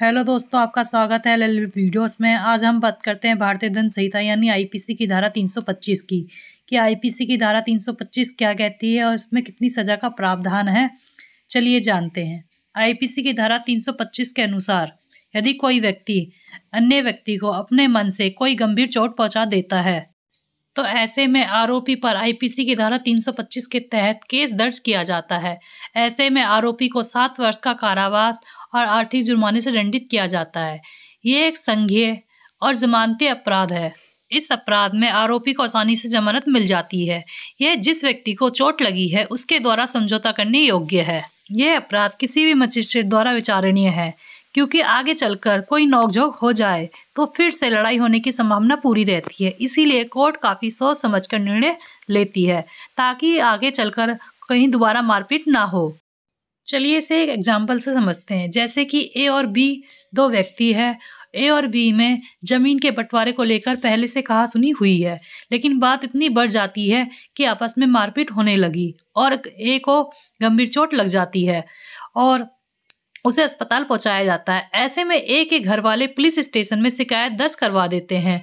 hello दोस्तों आपका स्वागत है एल वीडियोस में आज हम बात करते हैं भारतीय दंड संहिता यानी आईपीसी की धारा 325 की कि आईपीसी की धारा 325 क्या कहती है और इसमें कितनी सज़ा का प्रावधान है चलिए जानते हैं आईपीसी की धारा 325 के अनुसार यदि कोई व्यक्ति अन्य व्यक्ति को अपने मन से कोई गंभीर चोट पहुँचा देता है तो ऐसे में आरोपी पर आईपीसी की धारा 325 के तहत केस दर्ज किया जाता है ऐसे में आरोपी को सात वर्ष का कारावास और आर्थिक जुर्माने से दंडित किया जाता है ये एक संघीय और जमानती अपराध है इस अपराध में आरोपी को आसानी से जमानत मिल जाती है यह जिस व्यक्ति को चोट लगी है उसके द्वारा समझौता करने योग्य है यह अपराध किसी भी मजिस्ट्रेट द्वारा विचारणीय है क्योंकि आगे चलकर कोई नोकझोंक हो जाए तो फिर से लड़ाई होने की संभावना पूरी रहती है इसीलिए कोर्ट काफ़ी सोच समझकर निर्णय लेती है ताकि आगे चलकर कहीं दोबारा मारपीट ना हो चलिए इसे एक एग्जाम्पल से समझते हैं जैसे कि ए और बी दो व्यक्ति है ए और बी में जमीन के बंटवारे को लेकर पहले से कहा सुनी हुई है लेकिन बात इतनी बढ़ जाती है कि आपस में मारपीट होने लगी और ए को गंभीर चोट लग जाती है और उसे अस्पताल पहुंचाया जाता है ऐसे में ए के घर वाले पुलिस स्टेशन में शिकायत दर्ज करवा देते हैं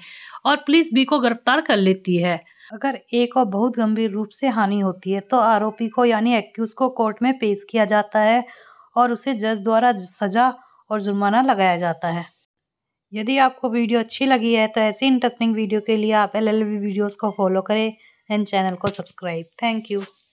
और पुलिस बी को गिरफ्तार कर लेती है अगर ए को बहुत गंभीर रूप से हानि होती है तो आरोपी को यानी एक्यूज को कोर्ट में पेश किया जाता है और उसे जज द्वारा सजा और जुर्माना लगाया जाता है यदि आपको वीडियो अच्छी लगी है तो ऐसी इंटरेस्टिंग वीडियो के लिए आप एल एल वीडियोज़ को फॉलो करें एंड चैनल को सब्सक्राइब थैंक यू